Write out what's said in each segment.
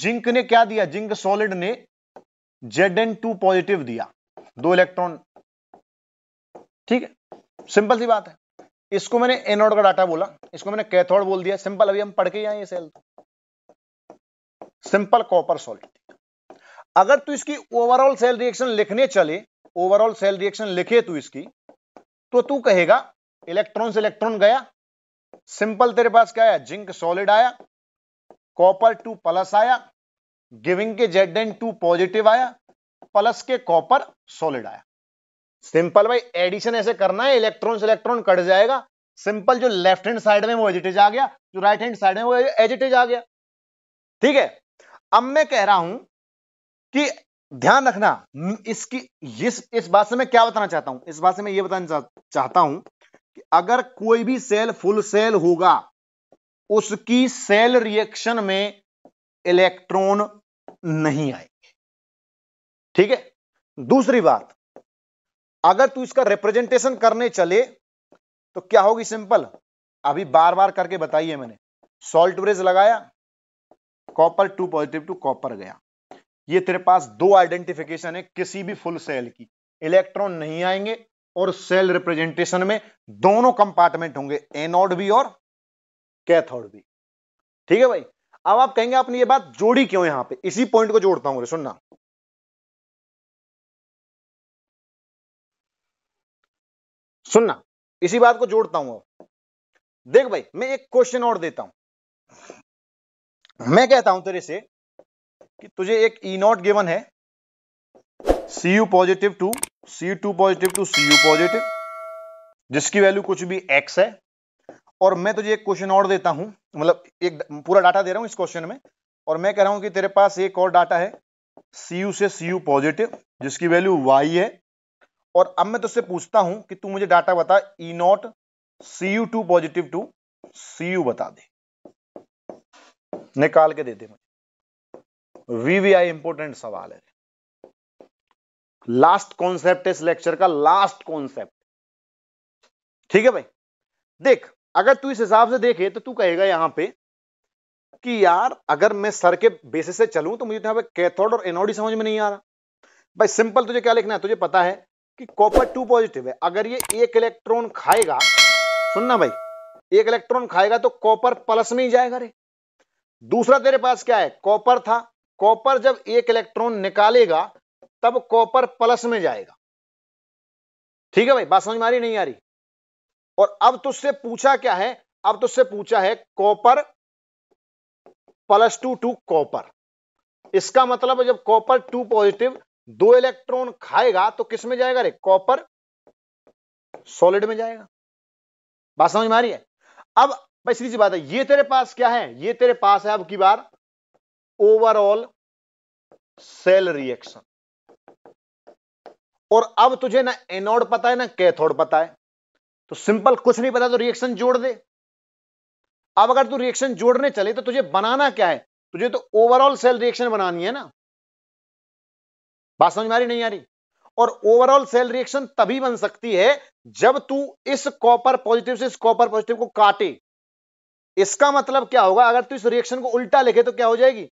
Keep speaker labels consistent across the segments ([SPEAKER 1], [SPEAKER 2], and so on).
[SPEAKER 1] zinc ने क्या दिया जिंक सॉलिड ने जेड एन टू पॉजिटिव दिया दो इलेक्ट्रॉन ठीक है सिंपल सी बात है इसको मैंने एनोड का डाटा बोला इसको मैंने कैथोड बोल दिया सिंपल अभी हम पढ़ के आए ये सेल सिंपल कॉपर सॉलिड अगर तू इसकी ओवरऑल सेल रिएक्शन लिखने चले ओवरऑल सेल रिएक्शन लिखे तू इसकी तो तू कहेगा इलेक्ट्रॉन से इलेक्ट्रॉन गया सिंपल तेरे पास क्या आया जिंक सॉलिड आया कॉपर टू प्लस आया गिविंग के जेड एन टू पॉजिटिव आया प्लस के कॉपर सॉलिड आया सिंपल भाई एडिशन ऐसे करना है इलेक्ट्रॉन से इलेक्ट्रॉन कट जाएगा सिंपल जो लेफ्ट हैंड साइड में वो एजिटेज आ गया जो राइट हैंड साइड में वो एजिटेज आ गया ठीक है अब मैं कह रहा हूं कि ध्यान रखना इसकी इस इस बात से मैं क्या बताना चाहता हूं इस बात से मैं ये बताना चाहता हूं कि अगर कोई भी सेल फुल सेल होगा उसकी सेल रिएक्शन में इलेक्ट्रॉन नहीं आएंगे ठीक है दूसरी बात अगर तू इसका रिप्रेजेंटेशन करने चले तो क्या होगी सिंपल अभी बार बार करके बताइए मैंने सॉल्ट ब्रिज लगाया copper two positive to copper गया ये तेरे पास दो आइडेंटिफिकेशन है किसी भी फुल सेल की इलेक्ट्रॉन नहीं आएंगे और सेल रिप्रेजेंटेशन में दोनों कंपार्टमेंट होंगे एनोड भी और कैथोड भी ठीक है भाई अब आप कहेंगे आपने ये बात जोड़ी क्यों यहां पे इसी पॉइंट को जोड़ता हूं सुनना सुनना इसी बात को जोड़ता हूं देख भाई मैं एक क्वेश्चन और देता हूं मैं कहता हूं तेरे से कि तुझे एक ई नॉट गिवन है C U positive to C two positive to C U positive जिसकी वैल्यू कुछ भी एक्स है और मैं तुझे एक क्वेश्चन और देता हूं मतलब एक पूरा डाटा दे रहा हूं इस क्वेश्चन में और मैं कह रहा हूं कि तेरे पास एक और डाटा है सी से सी पॉजिटिव जिसकी वैल्यू वाई है और अब मैं तुझसे पूछता हूं कि तू मुझे डाटा बता E not C U two positive to C U बता दे निकाल के दे दे मुझे वीवीआई इंपोर्टेंट सवाल है लास्ट कॉन्सेप्ट इस लेक्चर का लास्ट कॉन्सेप्ट ठीक है भाई देख अगर तू इस हिसाब से देखे तो तू कहेगा यहां पे कि यार अगर मैं सर के बेसिस से चलूं तो मुझे तो पे कैथोड और एनोड समझ में नहीं आ रहा भाई सिंपल तुझे क्या लिखना है तुझे पता है कि कॉपर टू पॉजिटिव है अगर ये एक इलेक्ट्रॉन खाएगा सुनना भाई एक इलेक्ट्रॉन खाएगा तो कॉपर प्लस में ही जाएगा रे दूसरा तेरे पास क्या है कॉपर था कॉपर जब एक इलेक्ट्रॉन निकालेगा तब कॉपर प्लस में जाएगा ठीक है भाई बात समझ में आ रही नहीं आ रही और अब तुझसे पूछा क्या है अब तुझसे पूछा है copper plus two to copper इसका मतलब है जब कॉपर टू पॉजिटिव दो इलेक्ट्रॉन खाएगा तो किस में जाएगा रे कॉपर सॉलिड में जाएगा बात समझ में आ रही है अब भाई सीधी सी बात है ये तेरे पास क्या है ये तेरे पास है अब की बार ओवरऑल सेल रिएक्शन और अब तुझे ना एनोड पता है ना कैथोड पता है तो सिंपल कुछ नहीं पता तो रिएक्शन जोड़ दे अब अगर तू रिएक्शन जोड़ने चले तो तुझे बनाना क्या है तुझे तो ओवरऑल सेल रिएक्शन बनानी है ना बात समझ में आ रही नहीं आ रही और ओवरऑल सेल रिएक्शन तभी बन सकती है जब तू इस कॉपर पॉजिटिव से इस कॉपर पॉजिटिव को काटे इसका मतलब क्या होगा अगर तू इस रिएक्शन को उल्टा लिखे तो क्या हो जाएगी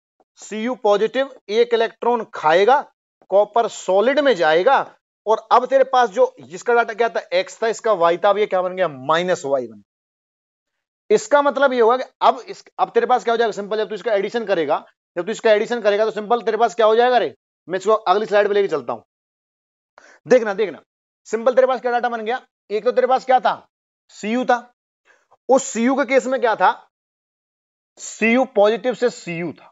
[SPEAKER 1] सीयू पॉजिटिव एक इलेक्ट्रॉन खाएगा कॉपर सॉलिड में जाएगा और अब तेरे पास जो जिसका डाटा क्या था एक्स था इसका वाई था अब ये क्या बन गया माइनस वाई बन इसका मतलब ये होगा कि अब इस अब तेरे पास क्या हो जाएगा सिंपल जब तू इसका एडिशन करेगा जब तू इसका एडिशन करेगा तो सिंपल तेरे पास क्या हो जाएगा अरे मैं इसको अगली स्लाइड पे लेके चलता हूं देखना देखना सिंपल तेरे पास क्या डाटा बन गया एक तो तेरे पास क्या था सीयू था उस सीयू के केस में क्या था सीयू पॉजिटिव से सीयू था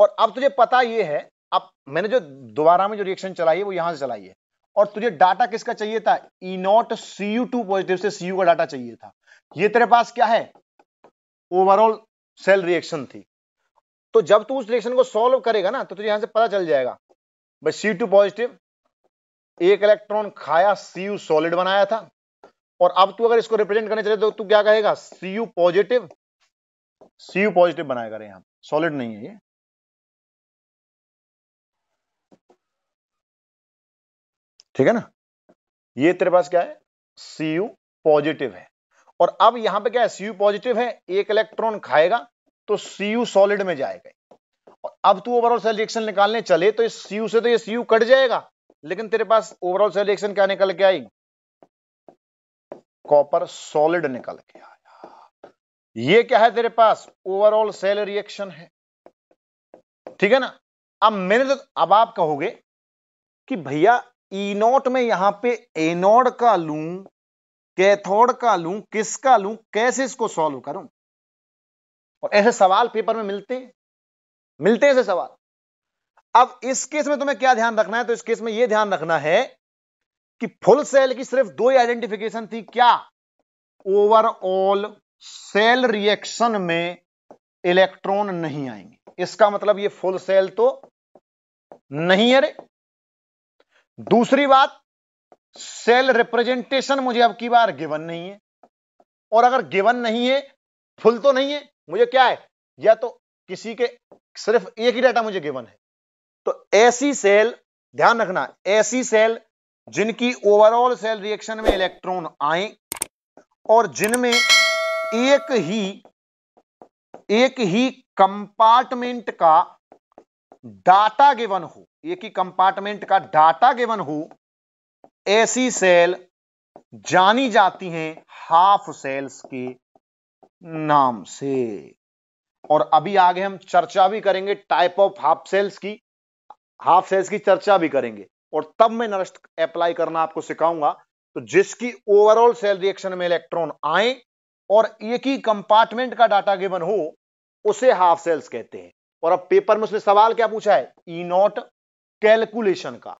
[SPEAKER 1] और अब तुझे पता यह है अब मैंने जो दोबारा में जो रिएक्शन चलाई है वो यहां से चलाई है और तुझे डाटा किसका चाहिए था E not C U two positive से सी यू का डाटा चाहिए था ये तेरे पास क्या है ओवरऑल सेल रिएक्शन थी तो जब तू उस रिएक्शन को सॉल्व करेगा ना तो तुझे यहां से पता चल जाएगा भाई सी टू पॉजिटिव एक इलेक्ट्रॉन खाया सी यू सॉलिड बनाया था और अब तू अगर इसको रिप्रेजेंट करने चले तो तू क्या कहेगा C U positive C U positive बनाएगा यहां सॉलिड नहीं है ये ठीक है ना ये तेरे पास क्या है सी यू पॉजिटिव है और अब यहां पे क्या है सी यू पॉजिटिव है एक इलेक्ट्रॉन खाएगा तो सी यू सॉलिड में जाएगा और अब तू ओवरऑल सेल रिएक्शन निकालने चले तो इस सी यू से तो ये सी यू कट जाएगा लेकिन तेरे पास ओवरऑल सेल रिएक्शन क्या निकल के आई कॉपर सॉलिड निकल के आया ये क्या है तेरे पास ओवरऑल सेल रिएक्शन है ठीक है ना अब मैंने तो अब आप कहोगे कि भैया ई नॉट में यहां पे एनोड का लू कैथोड का लू किसका लू कैसे इसको सॉल्व करूं और ऐसे सवाल पेपर में मिलते हैं मिलते हैं ऐसे सवाल अब इस केस में तुम्हें क्या ध्यान रखना है तो इस केस में यह ध्यान रखना है कि फुल सेल की सिर्फ दो ही आइडेंटिफिकेशन थी क्या ओवरऑल सेल रिएक्शन में इलेक्ट्रॉन नहीं आएंगे इसका मतलब ये फुल सेल तो नहीं है रे दूसरी बात सेल रिप्रेजेंटेशन मुझे अब की बार गिवन नहीं है और अगर गिवन नहीं है फुल तो नहीं है मुझे क्या है या तो किसी के सिर्फ एक ही डाटा मुझे गिवन है तो ऐसी सेल ध्यान रखना ऐसी सेल जिनकी ओवरऑल सेल रिएक्शन में इलेक्ट्रॉन आए और जिनमें एक ही एक ही कंपार्टमेंट का डाटा गिवन हो एक ही कंपार्टमेंट का डाटा गिवन हो ऐसी सेल जानी जाती हैं हाफ सेल्स के नाम से और अभी आगे हम चर्चा भी करेंगे टाइप ऑफ हाफ सेल्स की हाफ सेल्स की चर्चा भी करेंगे और तब मैं नरस्ट अप्लाई करना आपको सिखाऊंगा तो जिसकी ओवरऑल सेल रिएक्शन में इलेक्ट्रॉन आए और एक ही कंपार्टमेंट का डाटा गिवन हो उसे हाफ सेल्स कहते हैं और अब पेपर में उसने सवाल क्या पूछा है ई नॉट कैलकुलेशन का